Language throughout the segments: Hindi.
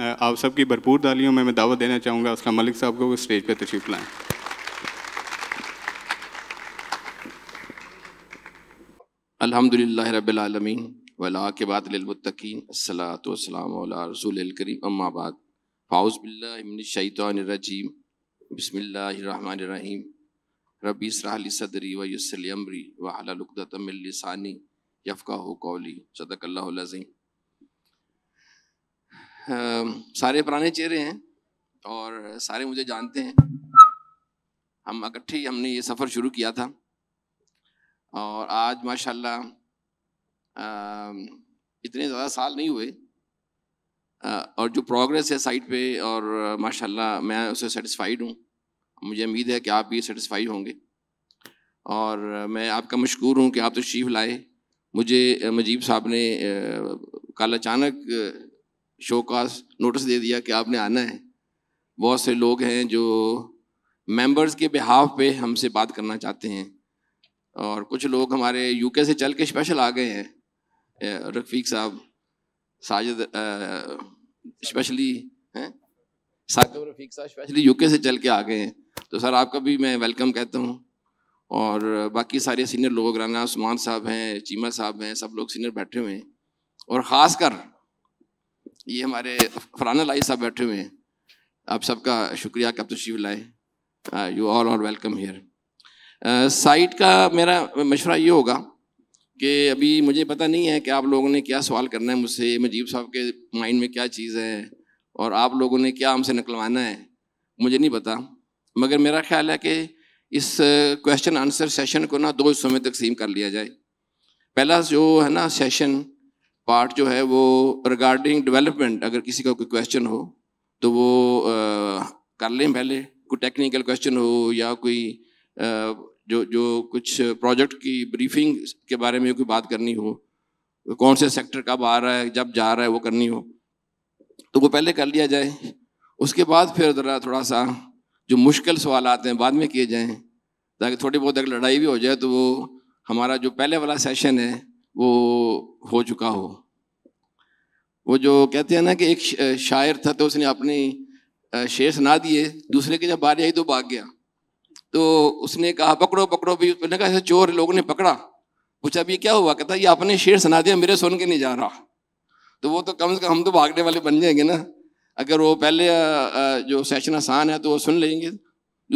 आप सबकी भरपूर दालियों में मैं दावत देना चाहूँगा उसका मलिक साहब को स्टेज पर तशीफ लाएँ अल्हम्दुलिल्लाह रब्बिल आलमीन वला के बाद लिलमुत्तकीन अस्सलातु वस्सलाम करीम अम्माबाद बाद फाउज बिल्लाहि मिनश शैतानिर रजीम बिस्मिल्लाहिर सदरी व यस्सिर ली अमरी कौली सदकल्लाहुल सारे पुराने चेहरे हैं और सारे मुझे जानते हैं हम इकट्ठे हमने ये सफ़र शुरू किया था और आज माशाल्लाह इतने ज़्यादा साल नहीं हुए और जो प्रोग्रेस है साइट पे और माशाल्लाह मैं उससे सेटिस्फाइड हूँ मुझे उम्मीद है कि आप भी सेटिस्फाई होंगे और मैं आपका मशहूर हूँ कि आप तो शीफ लाए मुझे मजीब साहब ने कल अचानक शो का नोटिस दे दिया कि आपने आना है बहुत से लोग हैं जो मेंबर्स के बिहाफ पे हमसे बात करना चाहते हैं और कुछ लोग हमारे यूके से चल के स्पेशल आ गए हैं रफीक साहब साजिद स्पेशली हैं साकिब रफीक साहब स्पेशली यूके से चल के आ गए हैं तो सर आपका भी मैं वेलकम कहता हूँ और बाकी सारे सीनियर लोग राना सुमान साहब हैं चीमा साहब हैं सब लोग सीनियर बैठे हुए हैं और ख़ास कर ये हमारे फरहान लाई साहब बैठे हुए हैं आप सबका शुक्रिया कब आप तशीव तो लाए यू ऑल और वेलकम हियर साइट का मेरा मशवरा ये होगा कि अभी मुझे पता नहीं है कि आप लोगों ने क्या सवाल करना है मुझसे मजीब साहब के माइंड में क्या चीज़ है और आप लोगों ने क्या हमसे निकलवाना है मुझे नहीं पता मगर मेरा ख्याल है कि इस क्वेश्चन आंसर सेशन को ना दो हिस्सों में तकसीम कर लिया जाए पहला जो है ना सेशन पार्ट जो है वो रिगार्डिंग डेवलपमेंट अगर किसी का कोई क्वेश्चन हो तो वो आ, कर लें पहले कोई टेक्निकल क्वेश्चन हो या कोई आ, जो जो कुछ प्रोजेक्ट की ब्रीफिंग के बारे में कोई बात करनी हो कौन से सेक्टर कब आ रहा है जब जा रहा है वो करनी हो तो वो पहले कर लिया जाए उसके बाद फिर ज़रा थोड़ा सा जो मुश्किल सवाल आते हैं बाद में किए जाएँ ताकि थोड़ी बहुत अगर लड़ाई भी हो जाए तो वो हमारा जो पहले वाला सेशन है वो हो चुका हो वो जो कहते हैं ना कि एक शायर था तो उसने अपने शेर सुना दिए दूसरे के जब बारी आई तो भाग गया तो उसने कहा पकड़ो पकड़ो भी उसने कहा ऐसे चोर लोगों ने पकड़ा पूछा भी क्या हुआ कहता ये अपने शेर सुना दिया मेरे सुन के नहीं जा रहा तो वो तो कम से कम हम तो भागने वाले बन जाएंगे ना अगर वो पहले जो सेशन आसान है तो वो सुन लेंगे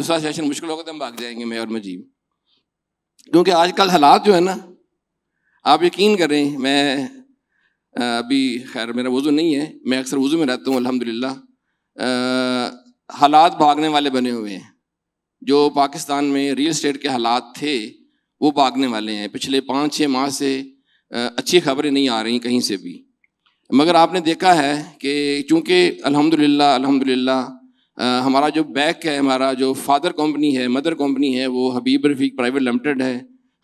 दूसरा सेशन मुश्किल होगा तो हम भाग जाएंगे मैं और मजीब क्योंकि आजकल हालात जो है ना आप यकीन करें मैं अभी खैर मेरा वज़ू नहीं है मैं अक्सर वज़ू में रहता हूँ अल्हम्दुलिल्लाह हालात भागने वाले बने हुए हैं जो पाकिस्तान में रियल स्टेट के हालात थे वो भागने वाले हैं पिछले पाँच छः माह से अच्छी खबरें नहीं आ रही कहीं से भी मगर आपने देखा है कि चूँकि अलहमदिल्ला अल्हम्दुलिल्लाह हमारा जो बैक है हमारा जो फादर कंपनी है मदर कंपनी है वो हबीब रफ़ीक प्राइवेट लिमिटेड है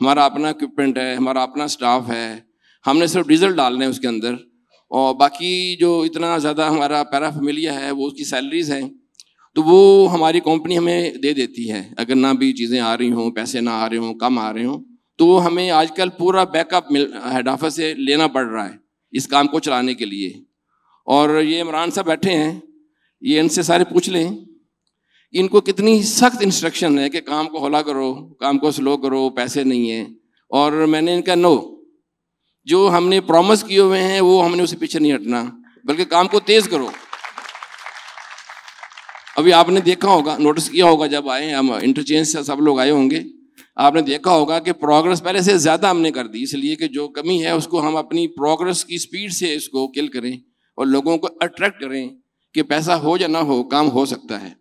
हमारा अपना इक्विपमेंट है हमारा अपना स्टाफ है हमने सिर्फ डीजल डालने हैं उसके अंदर और बाकी जो इतना ज़्यादा हमारा पैरा फैमिलिया है वो उसकी सैलरीज हैं तो वो हमारी कंपनी हमें दे देती है अगर ना भी चीज़ें आ रही हों पैसे ना आ रहे हों कम आ रहे हों तो हमें आजकल पूरा बैकअप मिल हेड ऑफिस से लेना पड़ रहा है इस काम को चलाने के लिए और ये इमरान साहब बैठे हैं ये इनसे सारे पूछ लें इनको कितनी सख्त इंस्ट्रक्शन है कि काम को हौला करो काम को स्लो करो पैसे नहीं है और मैंने इनका नो जो हमने प्रॉमिस किए हुए हैं वो हमने उसे पीछे नहीं हटना बल्कि काम को तेज करो अभी आपने देखा होगा नोटिस किया होगा जब आए हम इंटरचेंज से सब लोग आए होंगे आपने देखा होगा कि प्रोग्रेस पहले से ज़्यादा हमने कर दी इसलिए कि जो कमी है उसको हम अपनी प्रोग्रेस की स्पीड से इसको किल करें और लोगों को अट्रैक्ट करें कि पैसा हो या ना हो काम हो सकता है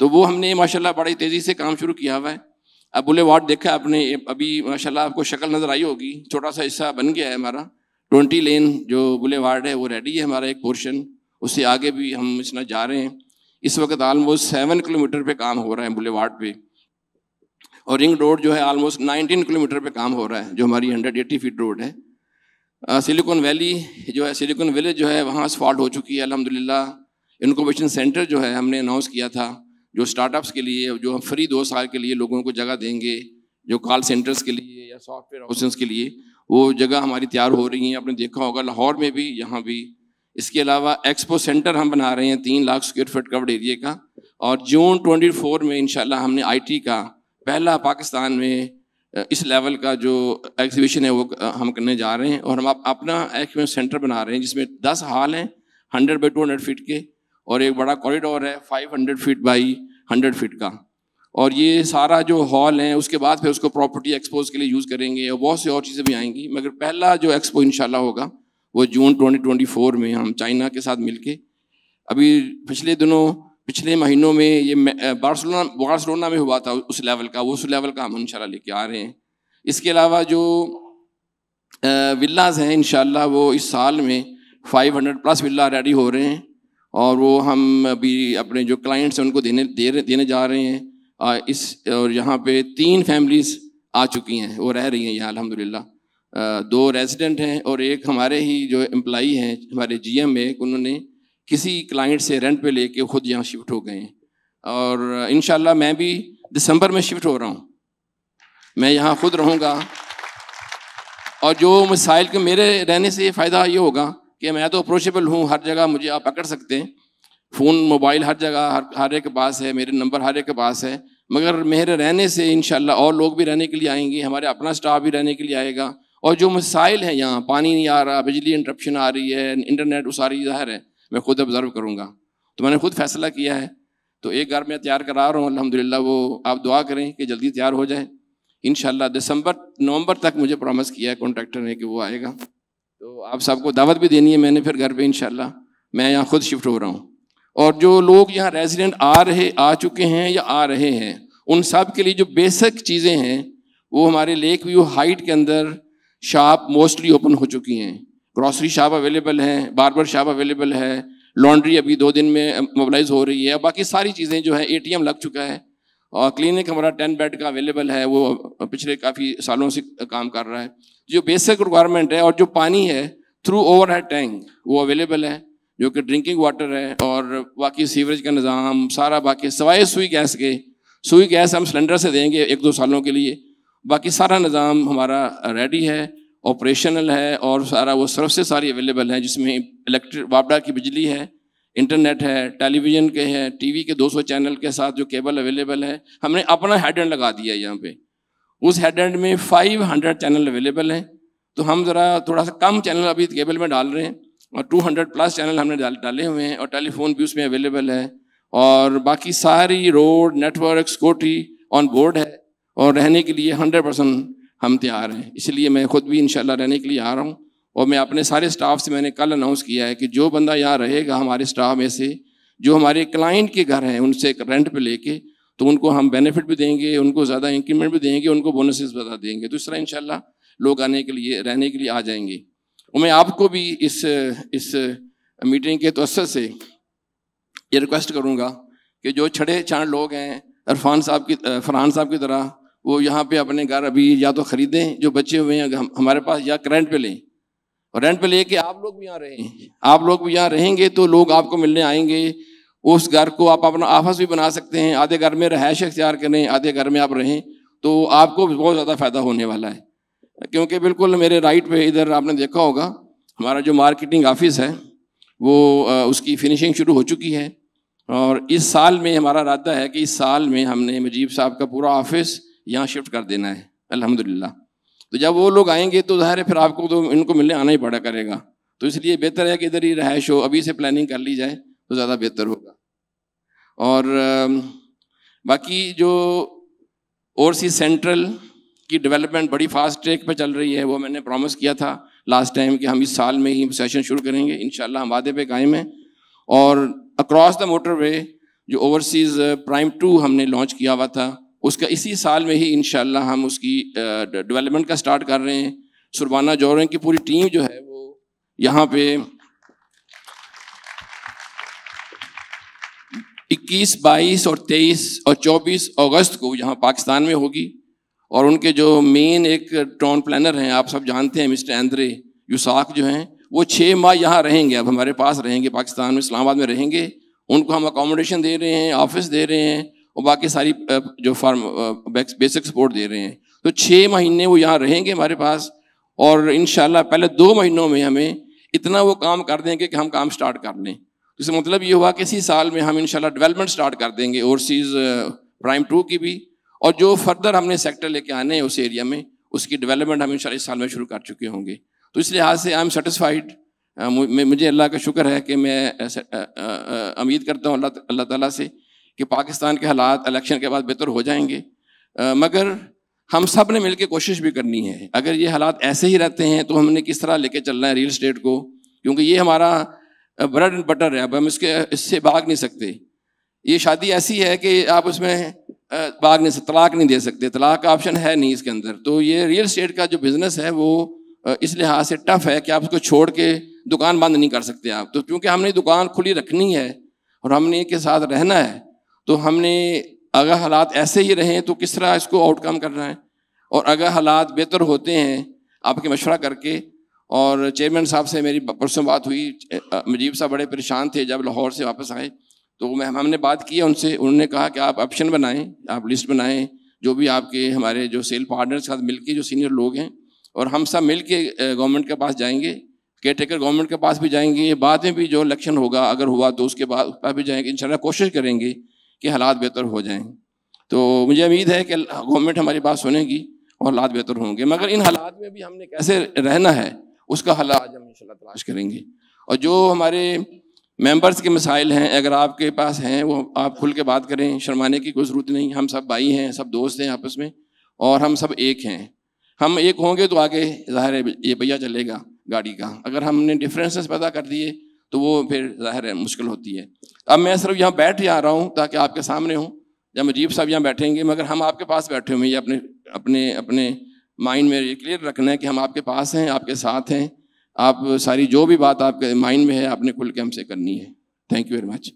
तो वो हमने माशाल्लाह बड़ी तेज़ी से काम शुरू किया हुआ है अब बुले वार्ड देखा आपने अभी माशाल्लाह आपको शक्ल नज़र आई होगी छोटा सा हिस्सा बन गया है हमारा ट्वेंटी लेन जो बुले वार्ड है वो रेडी है हमारा एक पोर्शन उससे आगे भी हम इस जा रहे हैं इस वक्त आलमोस्ट सेवन किलोमीटर पर काम हो रहा है बुले वार्ड और रिंग रोड जो है आलमोस्ट नाइनटीन किलोमीटर पर काम हो रहा है जो हमारी हंड्रेड फीट रोड है सिलिकॉन वैली जो है सिलिकॉन विलेज जो है वहाँ स्पॉट हो चुकी है अलहमदिल्ला इनकोवेशन सेंटर जो है हमने अनाउंस किया था जो स्टार्टअप्स के लिए जो हम फ्री दो साल के लिए लोगों को जगह देंगे जो कॉल सेंटर्स के लिए या सॉफ्टवेयर ऑप्शन के लिए वो जगह हमारी तैयार हो रही हैं आपने देखा होगा लाहौर में भी यहाँ भी इसके अलावा एक्सपो सेंटर हम बना रहे हैं तीन लाख स्क्वेयर फीट कवर्ड एरिए का और जून 24 में इनशाला हमने आईटी का पहला पाकिस्तान में इस लेवल का जो एग्जीबिशन है वो हम करने जा रहे हैं और हम अपना एक्सपो सेंटर बना रहे हैं जिसमें दस हाल हैं hundred by two hundred feet के और एक बड़ा कॉरिडोर है 500 फीट बाई 100 फीट का और ये सारा जो हॉल है उसके बाद फिर उसको प्रॉपर्टी एक्सपोज के लिए यूज़ करेंगे और बहुत सी और चीज़ें भी आएंगी मगर पहला जो एक्सपो इन होगा वो जून 2024 में हम चाइना के साथ मिलके अभी पिछले दिनों पिछले महीनों में ये बार्सलोना बार्सलोना में हुआ था उस लेवल का वो उस लेवल का हम इंशाल्लाह लेके आ रहे हैं इसके अलावा जो विलाज हैं इंशाल्लाह वो इस साल में 500 प्लस विला रेडी हो रहे हैं और वो हम अभी अपने जो क्लाइंट्स हैं उनको देने दे देने जा रहे हैं इस और यहाँ पे तीन फैमिलीज़ आ चुकी हैं वो रह रही हैं यहाँ अलहमदिल्ला दो रेजिडेंट हैं और एक हमारे ही जो एम्प्लाई हैं हमारे जी एम में उन्होंने किसी क्लाइंट से रेंट पे लेके खुद यहाँ शिफ्ट हो गए हैं और इन मैं भी दिसंबर में शिफ्ट हो रहा हूँ मैं यहाँ खुद रहूँगा और जो मिसाइल के मेरे रहने से फ़ायदा ये होगा कि मैं तो अप्रोचेबल हूँ हर जगह मुझे आप पकड़ सकते हैं फ़ोन मोबाइल हर जगह हर हर एक के पास है मेरे नंबर हर एक के पास है मगर मेरे रहने से इन और लोग भी रहने के लिए आएंगे हमारे अपना स्टाफ भी रहने के लिए आएगा और जो मसाइल हैं यहाँ पानी नहीं आ रहा बिजली इंटरप्शन आ रही है इंटरनेट उस रही ज़ाहिर है मैं खुद ऑब्ज़र्व करूँगा तो मैंने खुद फैसला किया है तो एक घर मैं तैयार करा रहा हूँ अलहमदिल्ला वो आप दुआ करें कि जल्दी तैयार हो जाए इन दिसंबर नवंबर तक मुझे प्रॉमिस किया है कॉन्ट्रैक्टर ने कि वो आएगा तो आप सबको दावत भी देनी है मैंने फिर घर पे इनशाला मैं यहाँ खुद शिफ्ट हो रहा हूँ और जो लोग यहाँ रेजिडेंट आ रहे आ चुके हैं या आ रहे हैं उन सब के लिए जो बेसिक चीज़ें हैं वो हमारे लेक व्यू हाइट के अंदर शॉप मोस्टली ओपन हो चुकी हैं ग्रॉसरी शॉप अवेलेबल हैं बारबर शॉप अवेलेबल है लॉन्ड्री अभी दो दिन में मोबलाइज हो रही है बाकी सारी चीज़ें जो है ए लग चुका है और क्लिनिक हमारा टेन बेड का अवेलेबल है वो पिछले काफ़ी सालों से काम कर रहा है जो बेसिक रिक्वायरमेंट है और जो पानी है थ्रू ओवर हेड टैंक वो अवेलेबल है जो कि ड्रिंकिंग वाटर है और बाकी सीवरेज का निज़ाम सारा बाकी सवाए सुई गैस के सुई गैस हम सिलेंडर से देंगे एक दो सालों के लिए बाकी सारा निज़ाम हमारा रेडी है ऑपरेशनल है और सारा वो सर्विस सारी अवेलेबल है जिसमें इलेक्ट्रिक वापडा की बिजली है इंटरनेट है टेलीविज़न के हैं टीवी के 200 चैनल के साथ जो केबल अवेलेबल है हमने अपना हेड एंड लगा दिया है यहाँ पे उस हेड एंड में 500 चैनल अवेलेबल हैं तो हम ज़रा थोड़ा सा कम चैनल अभी केबल में डाल रहे हैं और 200 प्लस चैनल हमने डाल डाले हुए हैं और टेलीफोन भी उसमें अवेलेबल है और बाकी सारी रोड नेटवर्क स्कोटी ऑन बोर्ड है और रहने के लिए हंड्रेड परसेंट हम तैयार हैं इसलिए मैं खुद भी इन रहने के लिए आ रहा हूँ और मैं अपने सारे स्टाफ से मैंने कल अनाउंस किया है कि जो बंदा यहाँ रहेगा हमारे स्टाफ में से जो हमारे क्लाइंट के घर हैं उनसे रेंट पे लेके तो उनको हम बेनिफिट भी देंगे उनको ज़्यादा इंक्रीमेंट भी देंगे उनको बोनसेस बता देंगे तो इस तरह इनशाला लोग आने के लिए रहने के लिए आ जाएंगे और मैं आपको भी इस इस मीटिंग के तसर से ये रिक्वेस्ट करूँगा कि जो छड़े छाण लोग हैं अरफान साहब की फरहान साहब की तरह वो यहाँ पे अपने घर अभी या तो ख़रीदें जो बचे हुए हैं हमारे पास या करंट पे लें और रेंट पे लेके आप लोग भी यहाँ रहें आप लोग भी यहाँ रहेंगे तो लोग आपको मिलने आएंगे उस घर को आप अपना आफस भी बना सकते हैं आधे घर में रहायश अख्तियार करें आधे घर में आप रहें तो आपको बहुत ज़्यादा फ़ायदा होने वाला है क्योंकि बिल्कुल मेरे राइट पे इधर आपने देखा होगा हमारा जो मार्केटिंग ऑफिस है वो उसकी फिनिशिंग शुरू हो चुकी है और इस साल में हमारा इरादा है कि इस साल में हमने मजीब साहब का पूरा ऑफिस यहाँ शिफ्ट कर देना है अलहमदिल्ला तो जब वो लोग आएंगे तो ज़ाहिर है फिर आपको तो इनको मिलने आना ही पड़ा करेगा तो इसलिए बेहतर है कि इधर ही रहायश हो अभी से प्लानिंग कर ली जाए तो ज़्यादा बेहतर होगा और बाकी जो ओवरसी सेंट्रल की डेवलपमेंट बड़ी फास्ट ट्रैक पर चल रही है वो मैंने प्रॉमिस किया था लास्ट टाइम कि हम इस साल में ही सेशन शुरू करेंगे इन हम वादे पे कायम हैं और अक्रॉस द मोटरवे जो ओवरसीज़ प्राइम टू हमने लॉन्च किया हुआ था उसका इसी साल में ही इन हम उसकी डेवलपमेंट का स्टार्ट कर रहे हैं सुरबाना जोरें की पूरी टीम जो है वो यहाँ पे 21, 22 और 23 और 24 अगस्त को यहाँ पाकिस्तान में होगी और उनके जो मेन एक टाउन प्लानर हैं आप सब जानते हैं मिस्टर एंद्रे यूसाक जो हैं वो छः माह यहाँ रहेंगे अब हमारे पास रहेंगे पाकिस्तान में इस्लामाबाद में रहेंगे उनको हम अकोमोडेशन दे रहे हैं ऑफिस दे रहे हैं और बाकी सारी जो फार्म बेसिक सपोर्ट दे रहे हैं तो छः महीने वो यहाँ रहेंगे हमारे पास और इन पहले दो महीनों में हमें इतना वो काम कर देंगे कि हम काम स्टार्ट कर लें तो इसका मतलब ये हुआ कि इसी साल में हम इन डेवलपमेंट स्टार्ट कर देंगे ओवरसीज़ प्राइम टू की भी और जो फर्दर हमने सेक्टर लेके आने हैं उस एरिया में उसकी डेवलपमेंट हम इन इस साल में शुरू कर चुके होंगे तो इस लिहाज से आई एम सेटिस्फाइड मुझे अल्लाह का शुक्र है कि मैं उम्मीद करता हूँ अल्लाह अल्लाह तला से कि पाकिस्तान के हालात इलेक्शन के बाद बेहतर हो जाएंगे आ, मगर हम सब ने मिल कोशिश भी करनी है अगर ये हालात ऐसे ही रहते हैं तो हमने किस तरह लेके चलना है रियल इस्टेट को क्योंकि ये हमारा ब्रेड एंड बटर है अब हम इसके इससे भाग नहीं सकते ये शादी ऐसी है कि आप उसमें भाग नहीं तलाक नहीं दे सकते तलाक का ऑप्शन है नहीं इसके अंदर तो ये रियल इस्टेट का जो बिज़नेस है वो इस लिहाज से टफ है कि आप उसको छोड़ के दुकान बंद नहीं कर सकते आप तो क्योंकि हमने दुकान खुली रखनी है और हमने के साथ रहना है तो हमने अगर हालात ऐसे ही रहें तो किस तरह इसको आउटकम करना है और अगर हालात बेहतर होते हैं आपके मशवरा करके और चेयरमैन साहब से मेरी परसों बात हुई मजीब साहब बड़े परेशान थे जब लाहौर से वापस आए तो मैं हमने बात की उनसे उन्होंने कहा कि आप ऑप्शन बनाएं आप लिस्ट बनाएं जो भी आपके हमारे जो सेल पार्टनर्स के साथ मिल जो सीनियर लोग हैं और हम सब मिल के गवर्नमेंट के पास जाएंगे केयर टेकर गवर्नमेंट के पास भी जाएंगे बाद में भी जो इलेक्शन होगा अगर हुआ तो उसके बाद उस पर भी जाएंगे इन कोशिश करेंगे कि हालात बेहतर हो जाएं तो मुझे उम्मीद है कि गवर्नमेंट हमारी बात सुनेगी और हालात बेहतर होंगे मगर इन हालात में भी हमने कैसे रहना है उसका हल आज हम इंशाल्लाह तलाश करेंगे और जो हमारे मेंबर्स के मसाइल हैं अगर आपके पास हैं वो आप खुल के बात करें शर्माने की कोई ज़रूरत नहीं हम सब भाई हैं सब दोस्त हैं आपस में और हम सब एक हैं हम एक होंगे तो आगे ज़ाहिर ये भैया चलेगा गाड़ी का अगर हमने डिफरेंसेस पैदा कर दिए तो वो फिर जाहिर है मुश्किल होती है अब मैं सिर्फ यहाँ बैठ जा रहा हूँ ताकि आपके सामने हूँ जब अजीब साहब यहाँ बैठेंगे मगर हम आपके पास बैठे हुए हैं ये अपने अपने अपने माइंड में ये क्लियर रखना है कि हम आपके पास हैं आपके साथ हैं आप सारी जो भी बात आपके माइंड में है आपने खुल के हमसे करनी है थैंक यू वेरी मच